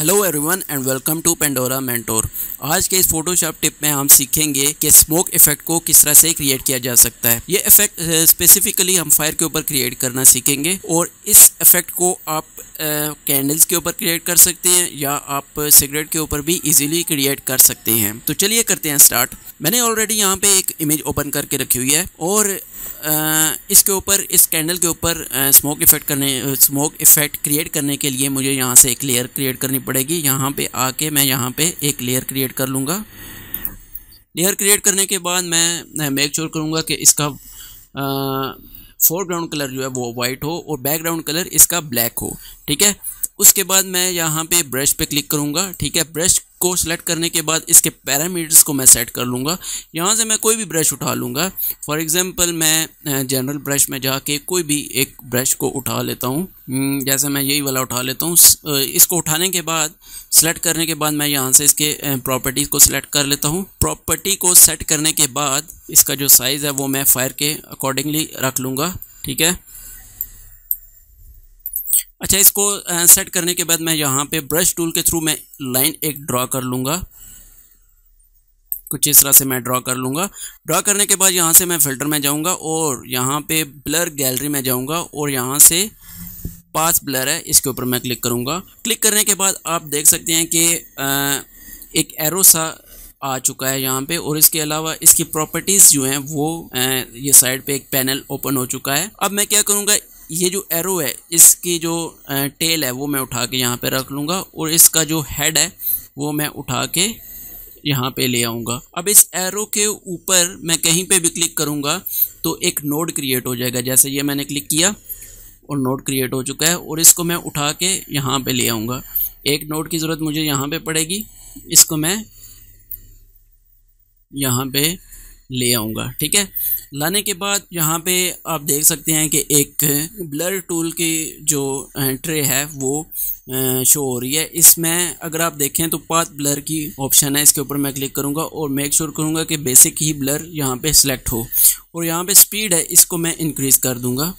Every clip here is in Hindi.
hello everyone and welcome to Pandora Mentor आज के इस फोटोशॉप टिप में हम सीखेंगे कि स्मोक इफेक्ट को किस तरह से क्रिएट किया जा सकता है ये इफेक्ट स्पेसिफिकली हम फायर के ऊपर क्रिएट करना सीखेंगे और इस इफेक्ट को आप कैंडल्स uh, के ऊपर क्रिएट कर सकते हैं या आप सिगरेट के ऊपर भी इजीली क्रिएट कर सकते हैं तो चलिए करते हैं स्टार्ट मैंने ऑलरेडी यहाँ पे एक इमेज ओपन करके रखी हुई है और uh, इसके ऊपर इस कैंडल के ऊपर स्मोक इफेक्ट करने स्मोक इफेक्ट क्रिएट करने के लिए मुझे यहाँ से एक लेयर क्रिएट करनी पड़ेगी यहाँ पे आके मैं यहाँ पे एक लेयर क्रिएट कर लूँगा लेयर क्रिएट करने के बाद मैं मेक श्योर करूँगा कि इसका फोरग्राउंड कलर जो है वो वाइट हो और बैकग्राउंड कलर इसका ब्लैक हो ठीक है उसके बाद मैं यहाँ पे ब्रश पे क्लिक करूँगा ठीक है ब्रश को सेलेक्ट करने के बाद इसके पैरामीटर्स को मैं सेट कर लूँगा यहाँ से मैं कोई भी ब्रश उठा लूँगा फॉर एग्ज़ाम्पल मैं जनरल ब्रश में जाके कोई भी एक ब्रश को उठा लेता हूँ हम्म, जैसे मैं यही वाला उठा लेता हूँ इसको उठाने के बाद सेलेक्ट करने के बाद मैं यहाँ से इसके प्रॉपर्टीज़ को सिलेक्ट कर लेता हूँ प्रॉपर्टी को सेट करने के बाद इसका जो साइज़ है वो मैं फायर के अकॉर्डिंगली रख लूँगा ठीक है अच्छा इसको सेट करने के बाद मैं यहाँ पे ब्रश टूल के थ्रू मैं लाइन एक ड्रॉ कर लूँगा कुछ इस तरह से मैं ड्रॉ कर लूँगा ड्रॉ करने के बाद यहाँ से मैं फ़िल्टर में जाऊँगा और यहाँ पे ब्लर गैलरी में जाऊँगा और यहाँ से पास ब्लर है इसके ऊपर मैं क्लिक करूँगा क्लिक करने के बाद आप देख सकते हैं कि एक एरो सा आ चुका है यहाँ पे और इसके अलावा इसकी प्रॉपर्टीज़ जो हैं वो ये साइड पे एक पैनल ओपन हो चुका है अब मैं क्या करूँगा ये जो एरो है इसकी जो टेल है वो मैं उठा के यहाँ पे रख लूँगा और इसका जो हेड है वो मैं उठा के यहाँ पे ले आऊँगा अब इस एरो के ऊपर मैं कहीं पे भी क्लिक करूँगा तो एक नोड क्रिएट हो जाएगा जैसे ये मैंने क्लिक किया और नोड क्रिएट हो चुका है और इसको मैं उठा के यहाँ पर ले आऊँगा एक नोड की ज़रूरत मुझे यहाँ पर पड़ेगी इसको मैं यहाँ पर ले आऊँगा ठीक है लाने के बाद यहाँ पे आप देख सकते हैं कि एक ब्लर टूल की जो ट्रे है वो शो हो रही है इसमें अगर आप देखें तो पाथ ब्लर की ऑप्शन है इसके ऊपर मैं क्लिक करूँगा और मेक श्योर करूँगा कि बेसिक ही ब्लर यहाँ पे सिलेक्ट हो और यहाँ पे स्पीड है इसको मैं इंक्रीज़ कर दूँगा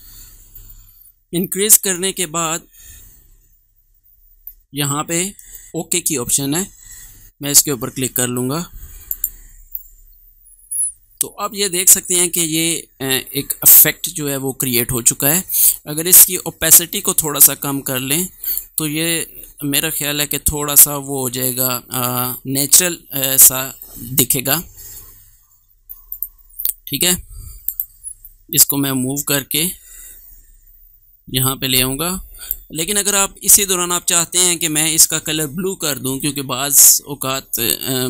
इंक्रीज़ करने के बाद यहाँ पे ओके की ऑप्शन है मैं इसके ऊपर क्लिक कर लूँगा तो अब ये देख सकते हैं कि ये एक इफ़ेक्ट जो है वो क्रिएट हो चुका है अगर इसकी ओपेसिटी को थोड़ा सा कम कर लें तो ये मेरा ख्याल है कि थोड़ा सा वो हो जाएगा नेचुरल सा दिखेगा ठीक है इसको मैं मूव करके यहाँ पे ले आऊँगा लेकिन अगर आप इसी दौरान आप चाहते हैं कि मैं इसका कलर ब्लू कर दूं क्योंकि बाज़ अवत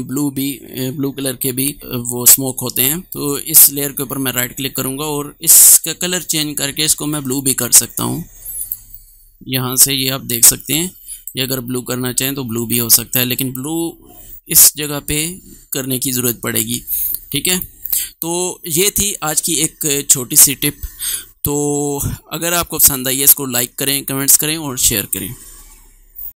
ब्लू भी ब्लू कलर के भी वो स्मोक होते हैं तो इस लेयर के ऊपर मैं राइट क्लिक करूंगा और इसका कलर चेंज करके इसको मैं ब्लू भी कर सकता हूं यहाँ से ये आप देख सकते हैं ये अगर ब्लू करना चाहें तो ब्लू भी हो सकता है लेकिन ब्लू इस जगह पर करने की ज़रूरत पड़ेगी ठीक है तो ये थी आज की एक छोटी सी टिप तो अगर आपको पसंद आई है इसको लाइक करें कमेंट्स करें और शेयर करें